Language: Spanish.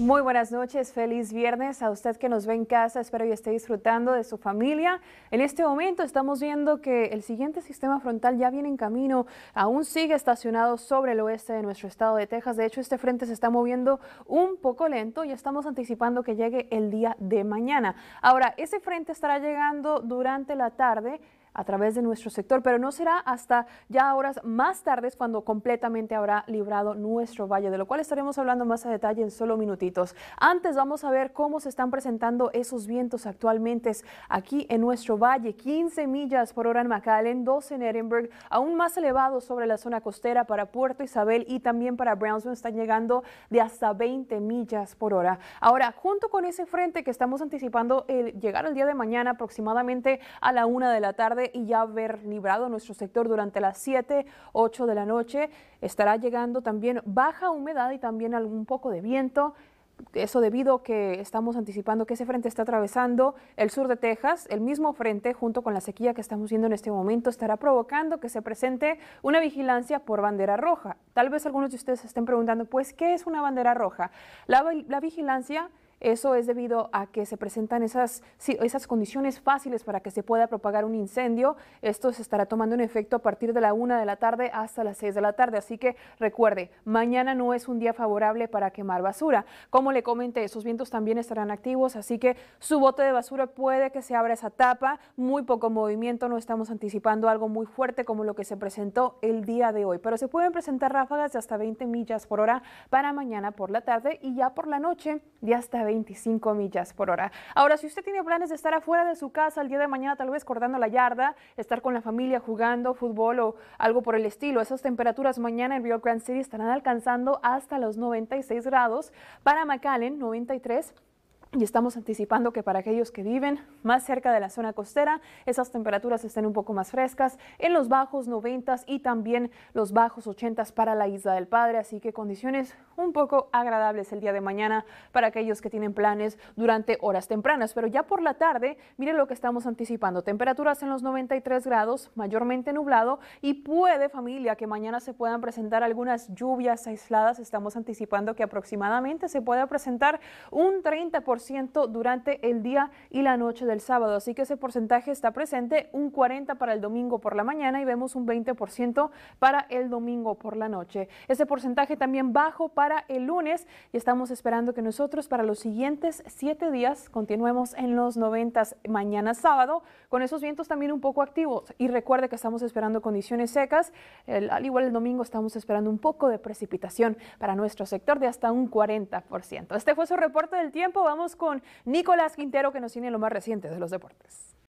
Muy buenas noches, feliz viernes a usted que nos ve en casa, espero que esté disfrutando de su familia. En este momento estamos viendo que el siguiente sistema frontal ya viene en camino, aún sigue estacionado sobre el oeste de nuestro estado de Texas, de hecho este frente se está moviendo un poco lento y estamos anticipando que llegue el día de mañana. Ahora, ese frente estará llegando durante la tarde a través de nuestro sector, pero no será hasta ya horas más tardes cuando completamente habrá librado nuestro valle, de lo cual estaremos hablando más a detalle en solo minutitos. Antes vamos a ver cómo se están presentando esos vientos actualmente aquí en nuestro valle, 15 millas por hora en McAllen, 12 en Edinburgh, aún más elevado sobre la zona costera para Puerto Isabel y también para Brownsville están llegando de hasta 20 millas por hora. Ahora, junto con ese frente que estamos anticipando el llegar el día de mañana aproximadamente a la una de la tarde, y ya haber librado nuestro sector durante las 7, 8 de la noche. Estará llegando también baja humedad y también algún poco de viento. Eso debido a que estamos anticipando que ese frente está atravesando el sur de Texas, el mismo frente junto con la sequía que estamos viendo en este momento estará provocando que se presente una vigilancia por bandera roja. Tal vez algunos de ustedes se estén preguntando, pues, ¿qué es una bandera roja? la vigilancia eso es debido a que se presentan esas, esas condiciones fáciles para que se pueda propagar un incendio. Esto se estará tomando en efecto a partir de la una de la tarde hasta las 6 de la tarde. Así que recuerde, mañana no es un día favorable para quemar basura. Como le comenté, esos vientos también estarán activos, así que su bote de basura puede que se abra esa tapa. Muy poco movimiento, no estamos anticipando algo muy fuerte como lo que se presentó el día de hoy. Pero se pueden presentar ráfagas de hasta 20 millas por hora para mañana por la tarde y ya por la noche de hasta 20 25 millas por hora. Ahora, si usted tiene planes de estar afuera de su casa el día de mañana, tal vez cortando la yarda, estar con la familia jugando fútbol o algo por el estilo, esas temperaturas mañana en Rio Grande City estarán alcanzando hasta los 96 grados, para McAllen 93 y estamos anticipando que para aquellos que viven más cerca de la zona costera, esas temperaturas estén un poco más frescas en los bajos 90 y también los bajos 80 para la Isla del Padre. Así que condiciones un poco agradables el día de mañana para aquellos que tienen planes durante horas tempranas. Pero ya por la tarde, miren lo que estamos anticipando. Temperaturas en los 93 grados, mayormente nublado y puede familia que mañana se puedan presentar algunas lluvias aisladas. Estamos anticipando que aproximadamente se pueda presentar un 30% durante el día y la noche del sábado. Así que ese porcentaje está presente, un 40% para el domingo por la mañana y vemos un 20% para el domingo por la noche. Ese porcentaje también bajo para el lunes y estamos esperando que nosotros para los siguientes siete días continuemos en los 90 mañana sábado con esos vientos también un poco activos. Y recuerde que estamos esperando condiciones secas, al igual el domingo estamos esperando un poco de precipitación para nuestro sector de hasta un 40%. Este fue su reporte del tiempo, vamos con Nicolás Quintero que nos tiene lo más reciente de los deportes.